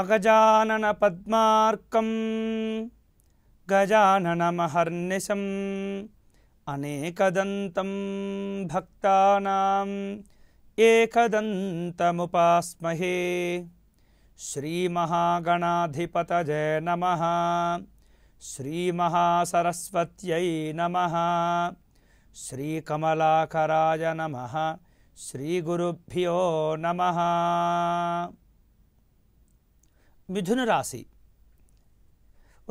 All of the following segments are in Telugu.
अगजाननपद्मार्कं गजाननमहर्निशम् अनेकदन्तं भक्तानाम् एकदन्तमुपास्महे श्रीमहागणाधिपतजय नम श्रीमहासरस्वत्यै नम श्रीकमलाकराय नम श्रीगुरुभ्यो नमः మిథున రాశి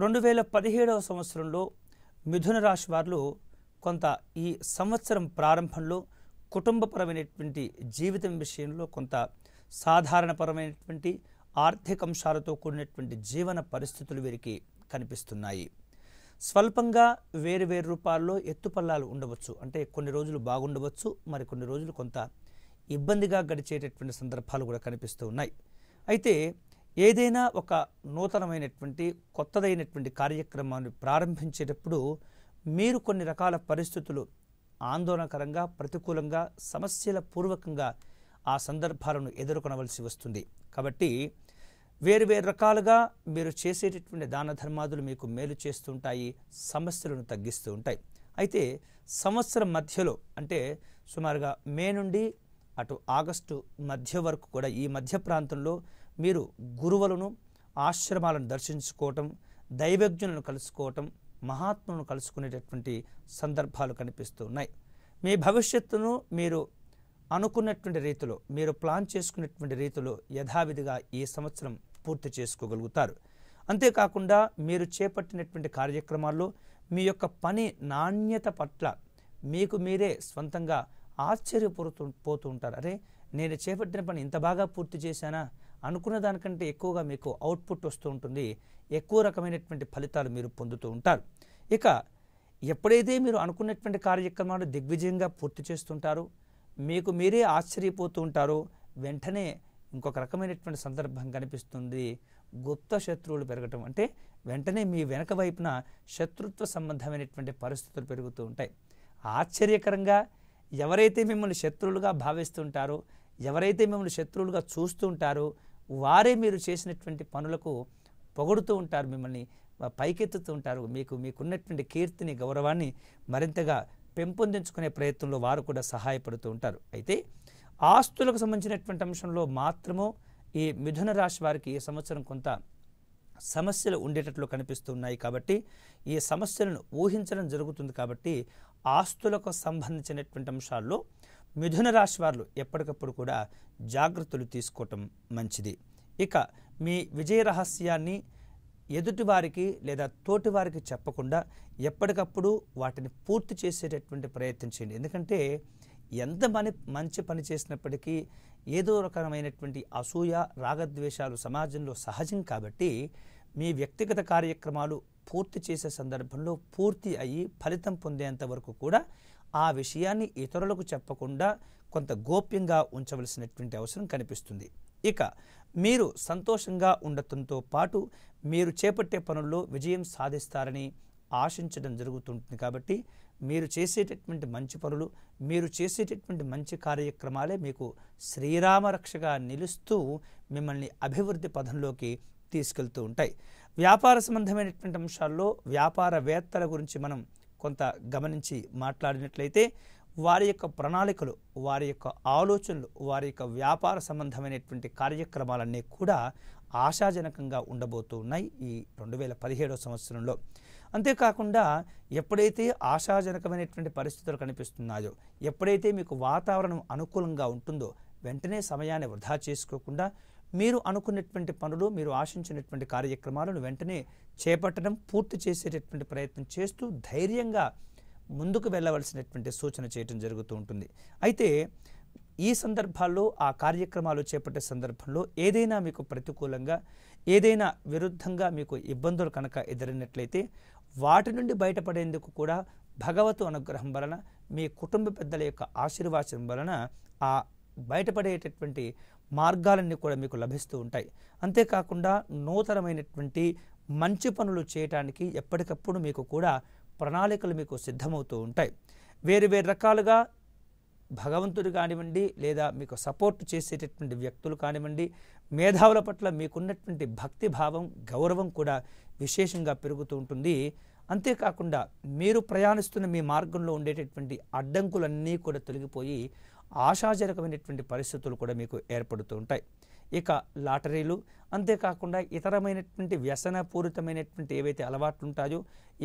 రెండు వేల పదిహేడవ సంవత్సరంలో మిథున రాశి వారిలో కొంత ఈ సంవత్సరం ప్రారంభంలో కుటుంబపరమైనటువంటి జీవితం విషయంలో కొంత సాధారణపరమైనటువంటి ఆర్థిక అంశాలతో కూడినటువంటి జీవన పరిస్థితులు వీరికి కనిపిస్తున్నాయి స్వల్పంగా వేరు వేరు రూపాల్లో ఎత్తుపల్లాలు ఉండవచ్చు అంటే కొన్ని రోజులు బాగుండవచ్చు మరి కొన్ని రోజులు కొంత ఇబ్బందిగా గడిచేటటువంటి సందర్భాలు కూడా కనిపిస్తూ ఉన్నాయి అయితే ఏదైనా ఒక నూతనమైనటువంటి కొత్తదైనటువంటి కార్యక్రమాన్ని ప్రారంభించేటప్పుడు మీరు కొన్ని రకాల పరిస్థితులు ఆందోళనకరంగా ప్రతికూలంగా సమస్యల పూర్వకంగా ఆ సందర్భాలను ఎదుర్కొనవలసి వస్తుంది కాబట్టి వేరు వేరు రకాలుగా మీరు చేసేటటువంటి దాన ధర్మాదులు మీకు మేలు చేస్తూ ఉంటాయి సమస్యలను తగ్గిస్తూ ఉంటాయి అయితే సంవత్సరం మధ్యలో అంటే సుమారుగా మే నుండి అటు ఆగస్టు మధ్య వరకు కూడా ఈ మధ్య ప్రాంతంలో మీరు గురువులను ఆశ్రమాలను దర్శించుకోవటం దైవజ్ఞులను కలుసుకోవటం మహాత్ములను కలుసుకునేటటువంటి సందర్భాలు కనిపిస్తున్నాయి మీ భవిష్యత్తును మీరు అనుకున్నటువంటి రీతిలో మీరు ప్లాన్ చేసుకున్నటువంటి రీతిలో యథావిధిగా ఈ సంవత్సరం పూర్తి చేసుకోగలుగుతారు అంతేకాకుండా మీరు చేపట్టినటువంటి కార్యక్రమాల్లో మీ యొక్క పని నాణ్యత పట్ల మీకు మీరే స్వంతంగా ఆశ్చర్యపోతూ పోతూ ఉంటారు అరే నేను చేపట్టిన పని ఇంత బాగా పూర్తి చేశానా అనుకున్న దానికంటే ఎక్కువగా మీకు అవుట్పుట్ వస్తూ ఉంటుంది ఎక్కువ రకమైనటువంటి ఫలితాలు మీరు పొందుతూ ఉంటారు ఇక ఎప్పుడైతే మీరు అనుకున్నటువంటి కార్యక్రమాలు దిగ్విజయంగా పూర్తి చేస్తుంటారో మీకు మీరే ఆశ్చర్యపోతూ ఉంటారో వెంటనే ఇంకొక రకమైనటువంటి సందర్భం కనిపిస్తుంది గుప్త శత్రువులు పెరగటం అంటే వెంటనే మీ వెనక వైపున శత్రుత్వ సంబంధమైనటువంటి పరిస్థితులు పెరుగుతూ ఉంటాయి ఆశ్చర్యకరంగా ఎవరైతే మిమ్మల్ని శత్రువులుగా భావిస్తుంటారో ఎవరైతే మిమ్మల్ని శత్రువులుగా చూస్తుంటారో వారే మీరు చేసినటువంటి పనులకు పొగుడుతూ ఉంటారు మిమ్మల్ని పైకెత్తుతూ ఉంటారు మీకు మీకున్నటువంటి కీర్తిని గౌరవాన్ని మరింతగా పెంపొందించుకునే ప్రయత్నంలో వారు కూడా సహాయపడుతూ ఉంటారు అయితే ఆస్తులకు సంబంధించినటువంటి అంశంలో మాత్రము ఈ మిథున రాశి వారికి ఈ సంవత్సరం కొంత సమస్యలు ఉండేటట్లు కనిపిస్తున్నాయి కాబట్టి ఈ సమస్యలను ఊహించడం జరుగుతుంది కాబట్టి ఆస్తులకు సంబంధించినటువంటి అంశాల్లో మిథున రాశి వారు ఎప్పటికప్పుడు కూడా జాగ్రత్తలు తీసుకోవటం మంచిది ఇక మీ విజయ రహస్యాన్ని ఎదుటివారికి లేదా తోటివారికి చెప్పకుండా ఎప్పటికప్పుడు వాటిని పూర్తి చేసేటటువంటి ప్రయత్నం చేయండి ఎందుకంటే ఎంత పని మంచి పని చేసినప్పటికీ ఏదో రకమైనటువంటి అసూయ రాగద్వేషాలు సమాజంలో సహజం కాబట్టి మీ వ్యక్తిగత కార్యక్రమాలు పూర్తి చేసే సందర్భంలో పూర్తి అయ్యి ఫలితం పొందేంత వరకు కూడా ఆ విషయాన్ని ఇతరులకు చెప్పకుండా కొంత గోప్యంగా ఉంచవలసినటువంటి అవసరం కనిపిస్తుంది ఇక మీరు సంతోషంగా ఉండటంతో పాటు మీరు చేపట్టే పనుల్లో విజయం సాధిస్తారని ఆశించడం జరుగుతుంటుంది కాబట్టి మీరు చేసేటటువంటి మంచి పనులు మీరు చేసేటటువంటి మంచి కార్యక్రమాలే మీకు శ్రీరామరక్షగా నిలుస్తూ మిమ్మల్ని అభివృద్ధి పదంలోకి తీసుకెళ్తూ ఉంటాయి వ్యాపార సంబంధమైనటువంటి అంశాల్లో వ్యాపారవేత్తల గురించి మనం కొంత గమనించి మాట్లాడినట్లయితే వారి యొక్క ప్రణాళికలు వారి యొక్క ఆలోచనలు వారి యొక్క వ్యాపార సంబంధమైనటువంటి కార్యక్రమాలన్నీ కూడా ఆశాజనకంగా ఉండబోతున్నాయి ఈ రెండు వేల పదిహేడో సంవత్సరంలో అంతేకాకుండా ఎప్పుడైతే ఆశాజనకమైనటువంటి పరిస్థితులు కనిపిస్తున్నాయో ఎప్పుడైతే మీకు వాతావరణం అనుకూలంగా ఉంటుందో వెంటనే సమయాన్ని వృధా చేసుకోకుండా మీరు అనుకున్నటువంటి పనులు మీరు ఆశించినటువంటి కార్యక్రమాలను వెంటనే చేపట్టడం పూర్తి చేసేటటువంటి ప్రయత్నం చేస్తూ ధైర్యంగా ముందుకు వెళ్ళవలసినటువంటి సూచన చేయడం జరుగుతూ ఉంటుంది అయితే ఈ సందర్భాల్లో ఆ కార్యక్రమాలు చేపట్టే సందర్భంలో ఏదైనా మీకు ప్రతికూలంగా ఏదైనా విరుద్ధంగా మీకు ఇబ్బందులు కనుక ఎదురైనట్లయితే వాటి నుండి బయటపడేందుకు కూడా భగవతు అనుగ్రహం వలన మీ కుటుంబ పెద్దల యొక్క ఆశీర్వాచం వలన ఆ బయటపడేటటువంటి మార్గాలన్నీ కూడా మీకు లభిస్తూ ఉంటాయి అంతేకాకుండా నూతనమైనటువంటి మంచి పనులు చేయటానికి ఎప్పటికప్పుడు మీకు కూడా ప్రణాళికలు మీకు సిద్ధమవుతూ ఉంటాయి వేరు వేరు రకాలుగా భగవంతుడు కానివ్వండి లేదా మీకు సపోర్ట్ చేసేటటువంటి వ్యక్తులు కానివ్వండి మేధావుల పట్ల మీకున్నటువంటి భక్తి భావం గౌరవం కూడా విశేషంగా పెరుగుతూ ఉంటుంది అంతేకాకుండా మీరు ప్రయాణిస్తున్న మీ మార్గంలో ఉండేటటువంటి అడ్డంకులన్నీ కూడా తొలగిపోయి ఆశాజనకమైనటువంటి పరిస్థితులు కూడా మీకు ఏర్పడుతూ ఉంటాయి ఇక లాటరీలు అంతేకాకుండా ఇతరమైనటువంటి వ్యసనపూరితమైనటువంటి ఏవైతే అలవాట్లు ఉంటాయో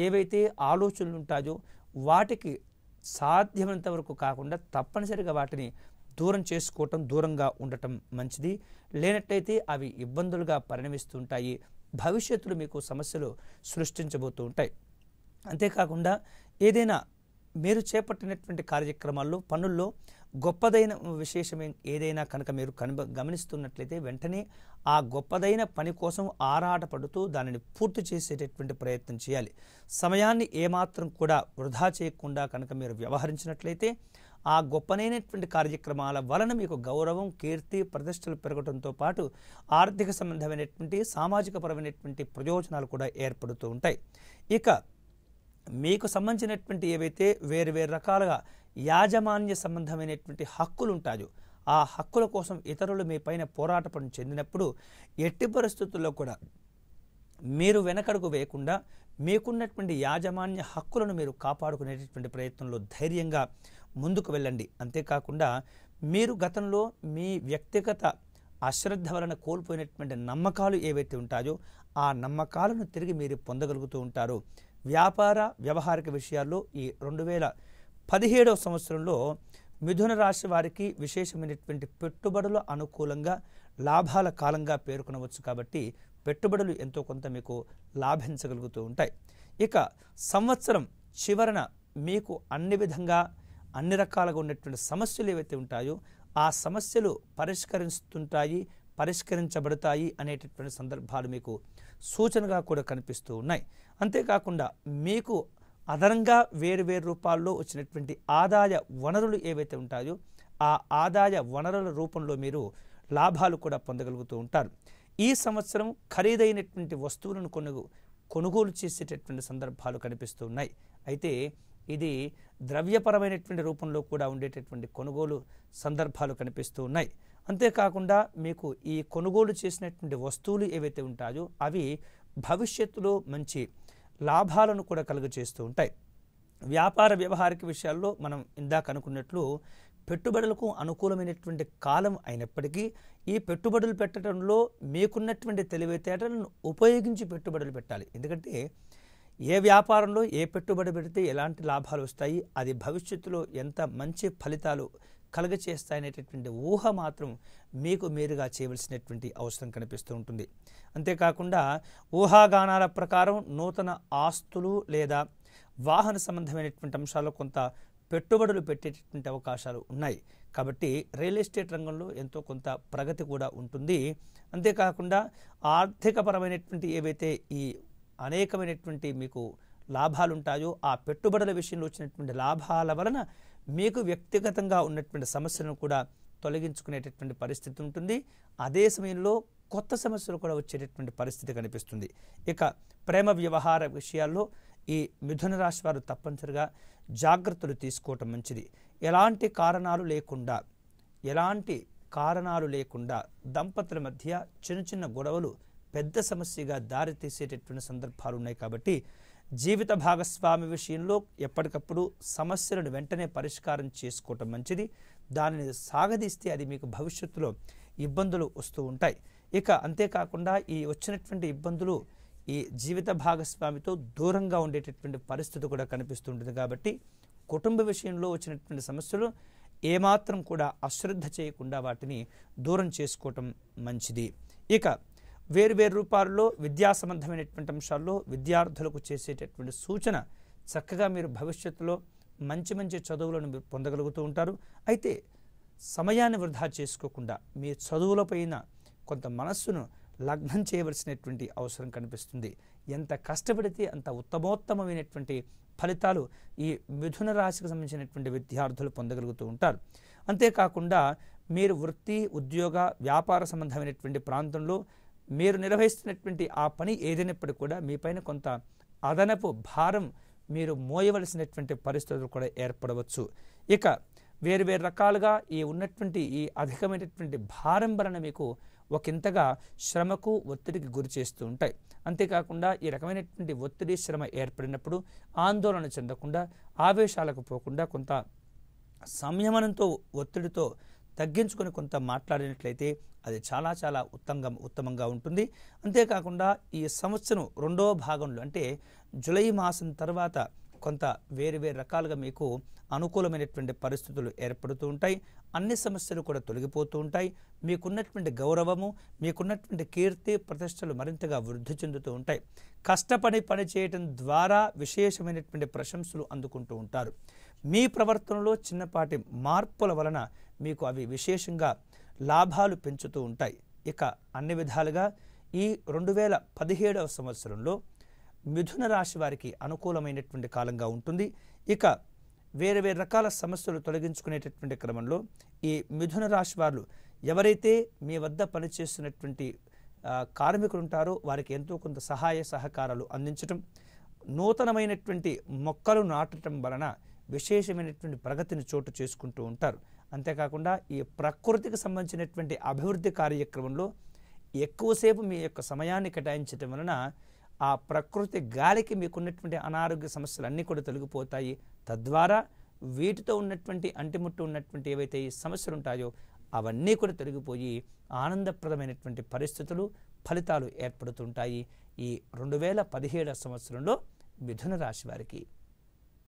ఏవైతే ఆలోచనలు ఉంటాయో వాటికి సాధ్యమైనంత వరకు కాకుండా తప్పనిసరిగా వాటిని దూరం చేసుకోవటం దూరంగా ఉండటం మంచిది లేనట్టయితే అవి ఇబ్బందులుగా పరిణమిస్తుంటాయి భవిష్యత్తులో మీకు సమస్యలు సృష్టించబోతూ ఉంటాయి అంతేకాకుండా ఏదైనా మీరు చేపట్టినటువంటి కార్యక్రమాల్లో పనుల్లో గొప్పదైన విశేషం ఏదైనా కనుక మీరు కనుబ గమనిస్తున్నట్లయితే వెంటనే ఆ గొప్పదైన పని కోసం ఆరాటపడుతూ దానిని పూర్తి చేసేటటువంటి ప్రయత్నం చేయాలి సమయాన్ని ఏమాత్రం కూడా వృధా చేయకుండా కనుక మీరు వ్యవహరించినట్లయితే ఆ గొప్పనైనటువంటి కార్యక్రమాల వలన మీకు గౌరవం కీర్తి ప్రతిష్టలు పెరగడంతో పాటు ఆర్థిక సంబంధమైనటువంటి సామాజికపరమైనటువంటి ప్రయోజనాలు కూడా ఏర్పడుతూ ఉంటాయి ఇక మీకు సంబంధించినటువంటి ఏవైతే వేరు వేరు రకాలుగా యాజమాన్య సంబంధమైనటువంటి హక్కులు ఉంటాయో ఆ హక్కుల కోసం ఇతరులు మీ పైన పోరాటం చెందినప్పుడు ఎట్టి పరిస్థితుల్లో కూడా మీరు వెనకడుగు వేయకుండా మీకున్నటువంటి యాజమాన్య హక్కులను మీరు కాపాడుకునేటటువంటి ప్రయత్నంలో ధైర్యంగా ముందుకు వెళ్ళండి అంతేకాకుండా మీరు గతంలో మీ వ్యక్తిగత అశ్రద్ధ వలన కోల్పోయినటువంటి నమ్మకాలు ఏవైతే ఉంటాయో ఆ నమ్మకాలను తిరిగి మీరు పొందగలుగుతూ ఉంటారు వ్యాపార వ్యవహారిక విషయాల్లో ఈ రెండు వేల పదిహేడవ సంవత్సరంలో మిథున రాశి వారికి విశేషమైనటువంటి పెట్టుబడుల అనుకూలంగా లాభాల కాలంగా పేర్కొనవచ్చు కాబట్టి పెట్టుబడులు ఎంతో కొంత మీకు లాభించగలుగుతూ ఉంటాయి ఇక సంవత్సరం చివరన మీకు అన్ని విధంగా అన్ని రకాలుగా ఉన్నటువంటి సమస్యలు ఏవైతే ఉంటాయో ఆ సమస్యలు పరిష్కరిస్తుంటాయి పరిష్కరించబడతాయి అనేటటువంటి సందర్భాలు మీకు సూచనగా కూడా కనిపిస్తూ ఉన్నాయి అంతేకాకుండా మీకు అదనంగా వేరు వేరు రూపాల్లో వచ్చినటువంటి ఆదాయ వనరులు ఏవైతే ఉంటాయో ఆ ఆదాయ వనరుల రూపంలో మీరు లాభాలు కూడా పొందగలుగుతూ ఉంటారు ఈ సంవత్సరం ఖరీదైనటువంటి వస్తువులను కొనుగో కొనుగోలు చేసేటటువంటి సందర్భాలు కనిపిస్తూ ఉన్నాయి అయితే ఇది ద్రవ్యపరమైనటువంటి రూపంలో కూడా ఉండేటటువంటి కొనుగోలు సందర్భాలు కనిపిస్తూ ఉన్నాయి అంతేకాకుండా మీకు ఈ కొనుగోలు చేసినటువంటి వస్తువులు ఏవైతే ఉంటాయో అవి భవిష్యత్తులో మంచి లాభాలను కూడా కలుగజేస్తూ ఉంటాయి వ్యాపార వ్యవహారిక విషయాల్లో మనం ఇందాక అనుకున్నట్లు పెట్టుబడులకు అనుకూలమైనటువంటి కాలం అయినప్పటికీ ఈ పెట్టుబడులు పెట్టడంలో మీకున్నటువంటి తెలివితేటలను ఉపయోగించి పెట్టుబడులు పెట్టాలి ఎందుకంటే ఏ వ్యాపారంలో ఏ పెట్టుబడి పెడితే ఎలాంటి లాభాలు వస్తాయి అది భవిష్యత్తులో ఎంత మంచి ఫలితాలు కలగచేస్తాయనేటటువంటి ఊహ మాత్రం మీకు మీరుగా చేయవలసినటువంటి అవసరం కనిపిస్తూ ఉంటుంది అంతేకాకుండా ఊహాగానాల ప్రకారం నూతన ఆస్తులు లేదా వాహన సంబంధమైనటువంటి అంశాల్లో కొంత పెట్టుబడులు పెట్టేటటువంటి అవకాశాలు ఉన్నాయి కాబట్టి రియల్ ఎస్టేట్ రంగంలో ఎంతో కొంత ప్రగతి కూడా ఉంటుంది అంతేకాకుండా ఆర్థికపరమైనటువంటి ఏవైతే ఈ అనేకమైనటువంటి మీకు లాభాలు ఉంటాయో ఆ పెట్టుబడుల విషయంలో వచ్చినటువంటి లాభాల వలన మీకు వ్యక్తిగతంగా ఉన్నటువంటి సమస్యలను కూడా తొలగించుకునేటటువంటి పరిస్థితి ఉంటుంది అదే సమయంలో కొత్త సమస్యలు కూడా వచ్చేటటువంటి పరిస్థితి కనిపిస్తుంది ఇక ప్రేమ వ్యవహార విషయాల్లో ఈ మిథున రాశి వారు తప్పనిసరిగా జాగ్రత్తలు తీసుకోవటం మంచిది ఎలాంటి కారణాలు లేకుండా ఎలాంటి కారణాలు లేకుండా దంపతుల మధ్య చిన్న చిన్న గొడవలు పెద్ద సమస్యగా దారితీసేటటువంటి సందర్భాలు ఉన్నాయి కాబట్టి జీవిత భాగస్వామి విషయంలో ఎప్పటికప్పుడు సమస్యలను వెంటనే పరిష్కారం చేసుకోవటం మంచిది దానిని సాగదీస్తే అది మీకు భవిష్యత్తులో ఇబ్బందులు వస్తూ ఉంటాయి ఇక అంతేకాకుండా ఈ వచ్చినటువంటి ఇబ్బందులు ఈ జీవిత భాగస్వామితో దూరంగా ఉండేటటువంటి పరిస్థితి కూడా కనిపిస్తుంటుంది కాబట్టి కుటుంబ విషయంలో వచ్చినటువంటి సమస్యలు ఏమాత్రం కూడా అశ్రద్ధ చేయకుండా వాటిని దూరం చేసుకోవటం మంచిది ఇక వేరువేరు రూపాల్లో విద్యా సంబంధమైనటువంటి అంశాల్లో విద్యార్థులకు చేసేటటువంటి సూచన చక్కగా మీరు భవిష్యత్తులో మంచి మంచి చదువులను మీరు పొందగలుగుతూ ఉంటారు అయితే సమయాన్ని వృధా చేసుకోకుండా మీ చదువులపైన కొంత మనస్సును లగ్నం చేయవలసినటువంటి అవసరం కనిపిస్తుంది ఎంత కష్టపడితే అంత ఉత్తమోత్తమమైనటువంటి ఫలితాలు ఈ మిథున రాశికి సంబంధించినటువంటి విద్యార్థులు పొందగలుగుతూ ఉంటారు అంతేకాకుండా మీరు వృత్తి ఉద్యోగ వ్యాపార సంబంధమైనటువంటి ప్రాంతంలో మీరు నిర్వహిస్తున్నటువంటి ఆ పని ఏదైనప్పటికీ కూడా మీపైన కొంత అదనపు భారం మీరు మోయవలసినటువంటి పరిస్థితులు కూడా ఏర్పడవచ్చు ఇక వేరు వేరు రకాలుగా ఈ ఉన్నటువంటి ఈ అధికమైనటువంటి భారం వలన మీకు ఒకంతగా శ్రమకు ఒత్తిడికి గురి చేస్తూ ఉంటాయి అంతేకాకుండా ఈ రకమైనటువంటి ఒత్తిడి శ్రమ ఏర్పడినప్పుడు ఆందోళన చెందకుండా ఆవేశాలకు పోకుండా కొంత సంయమనంతో ఒత్తిడితో తగ్గించుకొని కొంత మాట్లాడినట్లయితే అది చాలా చాలా ఉత్తంగం ఉత్తమంగా ఉంటుంది అంతేకాకుండా ఈ సంవత్సరం రెండవ భాగంలో అంటే జులై మాసం తర్వాత కొంత వేరు వేరు రకాలుగా మీకు అనుకూలమైనటువంటి పరిస్థితులు ఏర్పడుతూ ఉంటాయి అన్ని సమస్యలు కూడా తొలగిపోతూ ఉంటాయి మీకున్నటువంటి గౌరవము మీకున్నటువంటి కీర్తి ప్రతిష్టలు మరింతగా వృద్ధి చెందుతూ ఉంటాయి కష్టపడి పనిచేయటం ద్వారా విశేషమైనటువంటి ప్రశంసలు అందుకుంటూ ఉంటారు మీ ప్రవర్తనలో చిన్నపాటి మార్పుల వలన మీకు అవి విశేషంగా లాభాలు పెంచుతూ ఉంటాయి ఇక అన్ని విధాలుగా ఈ రెండు వేల పదిహేడవ సంవత్సరంలో మిథున రాశి వారికి అనుకూలమైనటువంటి కాలంగా ఉంటుంది ఇక వేరే వేరే రకాల సమస్యలు తొలగించుకునేటటువంటి క్రమంలో ఈ మిథున రాశి వారు ఎవరైతే మీ వద్ద పనిచేస్తున్నటువంటి కార్మికులు ఉంటారో వారికి ఎంతో కొంత సహాయ సహకారాలు అందించటం నూతనమైనటువంటి మొక్కలు నాటటం వలన విశేషమైనటువంటి ప్రగతిని చోటు చేసుకుంటూ ఉంటారు అంతేకాకుండా ఈ ప్రకృతికి సంబంధించినటువంటి అభివృద్ధి కార్యక్రమంలో ఎక్కువసేపు మీ యొక్క సమయాన్ని కేటాయించడం వలన ఆ ప్రకృతి గాలికి మీకున్నటువంటి అనారోగ్య సమస్యలు అన్నీ కూడా తొలగిపోతాయి తద్వారా వీటితో ఉన్నటువంటి అంటిముట్టు ఉన్నటువంటి ఏవైతే ఈ సమస్యలు ఉంటాయో అవన్నీ కూడా తొలగిపోయి ఆనందప్రదమైనటువంటి పరిస్థితులు ఫలితాలు ఏర్పడుతుంటాయి ఈ రెండు వేల పదిహేడవ సంవత్సరంలో మిథున రాశి వారికి